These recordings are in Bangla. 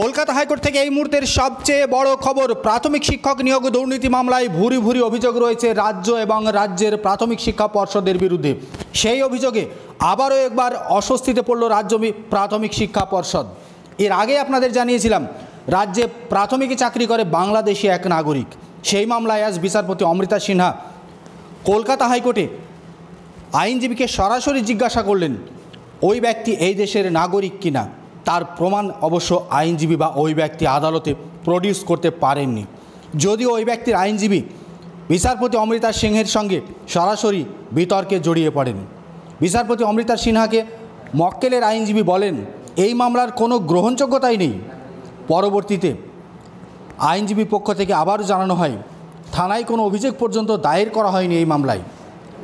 কলকাতা হাইকোর্ট থেকে এই মুহূর্তের সবচেয়ে বড় খবর প্রাথমিক শিক্ষক নিয়োগ দুর্নীতি মামলায় ভুরি ভুরি অভিযোগ রয়েছে রাজ্য এবং রাজ্যের প্রাথমিক শিক্ষা পর্ষদের বিরুদ্ধে সেই অভিযোগে আবারও একবার অস্বস্তিতে পড়ল রাজ্য প্রাথমিক শিক্ষা পর্ষদ এর আগে আপনাদের জানিয়েছিলাম রাজ্যে প্রাথমিকে চাকরি করে বাংলাদেশি এক নাগরিক সেই মামলায় আজ বিচারপতি অমৃতা সিনহা কলকাতা হাইকোর্টে আইনজীবীকে সরাসরি জিজ্ঞাসা করলেন ওই ব্যক্তি এই দেশের নাগরিক কিনা তার প্রমাণ অবশ্য আইনজীবী বা ওই ব্যক্তি আদালতে প্রডিউস করতে পারেননি যদিও ওই ব্যক্তির আইনজীবী বিচারপতি অমৃতা সিংহের সঙ্গে সরাসরি বিতর্কে জড়িয়ে পড়েন বিচারপতি অমৃতা সিনহাকে মক্কেলের আইনজীবী বলেন এই মামলার কোনো গ্রহণযোগ্যতাই নেই পরবর্তীতে আইনজীবী পক্ষ থেকে আবারও জানানো হয় থানায় কোনো অভিযোগ পর্যন্ত দায়ের করা হয়নি এই মামলায়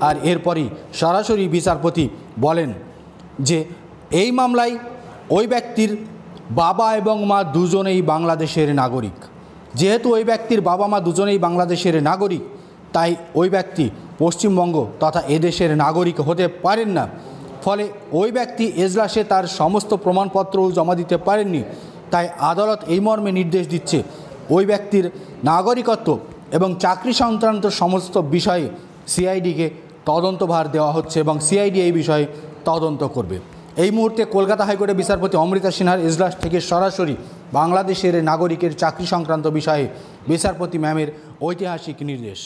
আর এরপরই সরাসরি বিচারপতি বলেন যে এই মামলায় ওই ব্যক্তির বাবা এবং মা দুজনেই বাংলাদেশের নাগরিক যেহেতু ওই ব্যক্তির বাবা মা দুজনেই বাংলাদেশের নাগরিক তাই ওই ব্যক্তি পশ্চিমবঙ্গ তথা এদেশের নাগরিক হতে পারেন না ফলে ওই ব্যক্তি এজলাসে তার সমস্ত প্রমাণপত্রও জমা দিতে পারেননি তাই আদালত এই মর্মে নির্দেশ দিচ্ছে ওই ব্যক্তির নাগরিকত্ব এবং চাকরি সংক্রান্ত সমস্ত বিষয়ে সিআইডিকে তদন্তভার দেওয়া হচ্ছে এবং সিআইডি এই বিষয়ে তদন্ত করবে এই মুহূর্তে কলকাতা হাইকোর্টে বিচারপতি অমৃতা সিনহার ইজলাস থেকে সরাসরি বাংলাদেশের নাগরিকের চাকরি সংক্রান্ত বিষয়ে বিচারপতি ম্যামের ঐতিহাসিক নির্দেশ